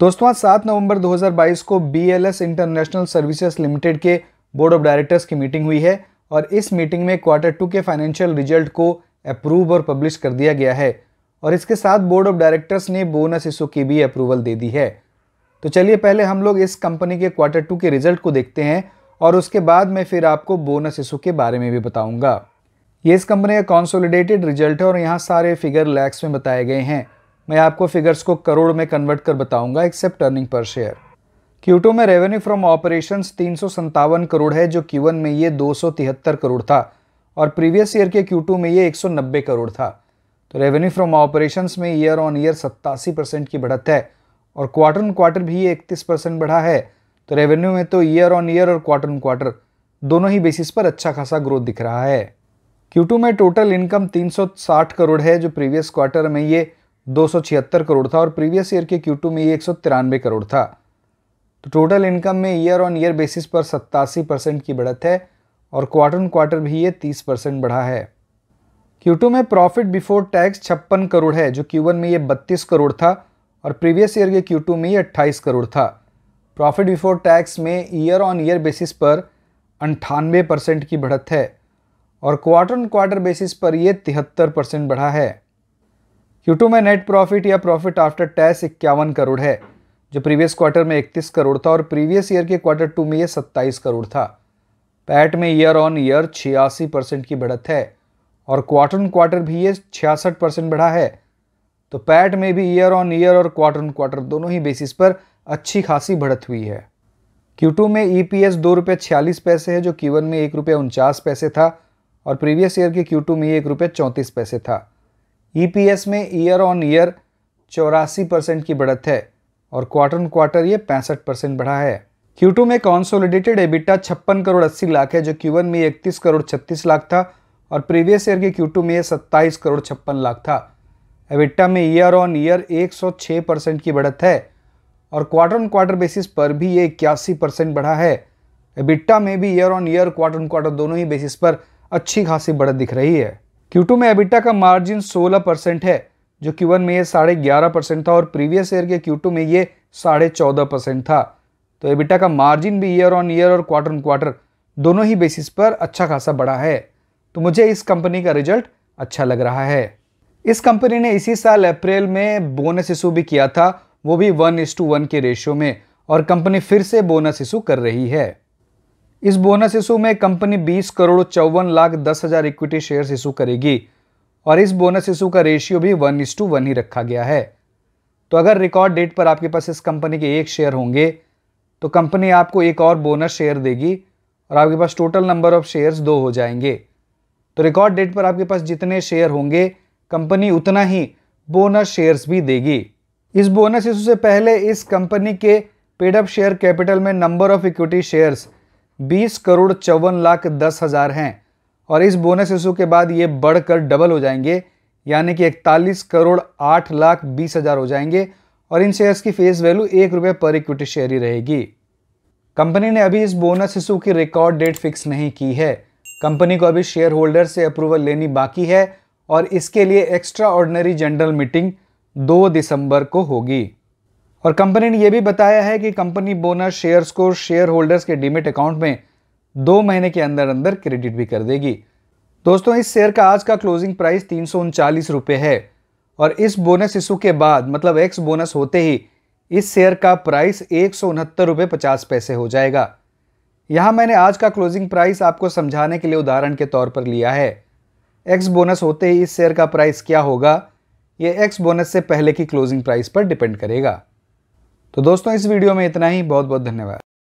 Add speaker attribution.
Speaker 1: दोस्तों आज सात नवंबर 2022 को एस इंटरनेशनल सर्विसेज लिमिटेड के बोर्ड ऑफ डायरेक्टर्स की मीटिंग हुई है और इस मीटिंग में क्वार्टर टू के फाइनेंशियल रिजल्ट को अप्रूव और पब्लिश कर दिया गया है और इसके साथ बोर्ड ऑफ डायरेक्टर्स ने बोनस इशू की भी अप्रूवल दे दी है तो चलिए पहले हम लोग इस कंपनी के क्वार्टर टू के रिजल्ट को देखते हैं और उसके बाद मैं फिर आपको बोनस इशू के बारे में भी बताऊँगा ये इस कंपनी का कॉन्सोलिडेटेड रिजल्ट है और यहाँ सारे फिगर लैक्स में बताए गए हैं मैं आपको फिगर्स को करोड़ में कन्वर्ट कर बताऊंगा except earning per share Q two में रेवेन्यू फ्रॉम ऑपरेशन तीन करोड़ है जो क्यूवन में ये दो करोड़ था और प्रीवियस ईयर के क्यू में ये एक करोड़ था तो रेवेन्यू फ्रॉम ऑपरेशंस में ईयर ऑन ईयर सत्तासी परसेंट की बढ़त है और क्वार्टर ऑन क्वार्टर भी ये इकतीस परसेंट बढ़ा है तो रेवेन्यू में तो ईयर ऑन ईयर और क्वार्टर ऑन क्वार्टर दोनों ही बेसिस पर अच्छा खासा ग्रोथ दिख रहा है क्यू में टोटल इनकम 360 करोड़ है जो प्रीवियस क्वार्टर में ये 276 करोड़ था और प्रीवियस ईयर के Q2 में ये एक करोड़ था तो टोटल इनकम में ईयर ऑन ईयर बेसिस पर सत्तासी परसेंट की बढ़त है और क्वार्टर ऑन क्वार्टर भी ये 30 परसेंट बढ़ा है Q2 में प्रॉफिट बिफोर टैक्स छप्पन करोड़ है जो Q1 में ये बत्तीस करोड़ था और प्रीवियस ईयर के Q2 में ये अट्ठाईस करोड़ था प्रॉफिट बिफोर टैक्स में ईयर ऑन ईयर बेसिस पर अंठानवे परसेंट की बढ़त है और क्वार्टर ऑन क्वार्टर बेसिस पर यह तिहत्तर परसेंट बढ़ा है क्यूटू में नेट प्रॉफिट या प्रॉफिट आफ्टर टैक्स इक्यावन करोड़ है जो प्रीवियस क्वार्टर में 31 करोड़ था और प्रीवियस ईयर के क्वार्टर टू में ये 27 करोड़ था पैट में ईयर ऑन ईयर छियासी परसेंट की बढ़त है और क्वार्टर ऑन क्वार्टर भी ये छियासठ परसेंट बढ़ा है तो पैट में भी ईयर ऑन ईयर और क्वार्टर ऑन क्वार्टर दोनों ही बेसिस पर अच्छी खासी बढ़त हुई है क्यू में ई पी एस दो रुपये छियालीस पैसे है जो वन में एक रुपये उनचास पैसे था और प्रीवियस ईयर के क्यू में एक रुपये चौंतीस पैसे था ईपीएस e में ईयर ऑन ईयर चौरासी परसेंट की बढ़त है और क्वार्टर ऑन क्वार्टर ये पैंसठ परसेंट बढ़ा है Q2 में कॉन्सोलिडेटेड एबिटा छप्पन करोड़ अस्सी लाख है जो Q1 में इकतीस करोड़ छत्तीस लाख था और प्रीवियस ईयर के Q2 में सत्ताईस करोड़ छप्पन लाख था एबिटा में ईयर ऑन ईयर एक सौ छः परसेंट की बढ़त है और क्वार्टर ऑन क्वार्टर बेसिस पर भी ये इक्यासी परसेंट बढ़ा है एबिटा में भी year on year quarter on quarter दोनों ही बेसिस पर अच्छी खासी बढ़त दिख रही है Q2 में एबिटा का मार्जिन 16 परसेंट है जो वन में ये साढ़े ग्यारह परसेंट था और प्रीवियस ईयर के Q2 में ये साढ़े चौदह परसेंट था तो एबिटा का मार्जिन भी ईयर ऑन ईयर और क्वार्टर ऑन क्वार्टर दोनों ही बेसिस पर अच्छा खासा बढ़ा है तो मुझे इस कंपनी का रिजल्ट अच्छा लग रहा है इस कंपनी ने इसी साल अप्रैल में बोनस इशू भी किया था वो भी वन इस टू वन के रेशियो में और कंपनी फिर से बोनस इशू कर रही है इस बोनस इशू में कंपनी 20 करोड़ चौवन लाख दस हज़ार इक्विटी शेयर्स इशू करेगी और इस बोनस इशू का रेशियो भी वन इस टू वन ही रखा गया है तो अगर रिकॉर्ड डेट पर आपके पास इस कंपनी के एक शेयर होंगे तो कंपनी आपको एक और बोनस शेयर देगी और आपके पास टोटल नंबर ऑफ शेयर्स दो हो जाएंगे तो रिकॉर्ड डेट पर आपके पास जितने शेयर होंगे कंपनी उतना ही बोनस शेयर्स भी देगी इस बोनस इशू से पहले इस कंपनी के पेडअप शेयर कैपिटल में नंबर ऑफ इक्विटी शेयर्स बीस करोड़ चौवन लाख दस हज़ार हैं और इस बोनस इशू के बाद ये बढ़कर डबल हो जाएंगे यानी कि इकतालीस करोड़ आठ लाख बीस हज़ार हो जाएंगे और इन शेयर्स की फेस वैल्यू एक रुपये पर इक्विटी शेयर ही रहेगी कंपनी ने अभी इस बोनस इशू की रिकॉर्ड डेट फिक्स नहीं की है कंपनी को अभी शेयर होल्डर से अप्रूवल लेनी बाकी है और इसके लिए एक्स्ट्रा ऑर्डनरी जनरल मीटिंग 2 दिसंबर को होगी और कंपनी ने यह भी बताया है कि कंपनी बोनस शेयर्स को शेयर होल्डर्स के डिमिट अकाउंट में दो महीने के अंदर अंदर क्रेडिट भी कर देगी दोस्तों इस शेयर का आज का क्लोजिंग प्राइस तीन सौ है और इस बोनस इशू के बाद मतलब एक्स बोनस होते ही इस शेयर का प्राइस एक सौ पैसे हो जाएगा यहाँ मैंने आज का क्लोजिंग प्राइस आपको समझाने के लिए उदाहरण के तौर पर लिया है एक्स बोनस होते ही इस शेयर का प्राइस क्या होगा ये एक्स बोनस से पहले की क्लोजिंग प्राइस पर डिपेंड करेगा तो दोस्तों इस वीडियो में इतना ही बहुत बहुत धन्यवाद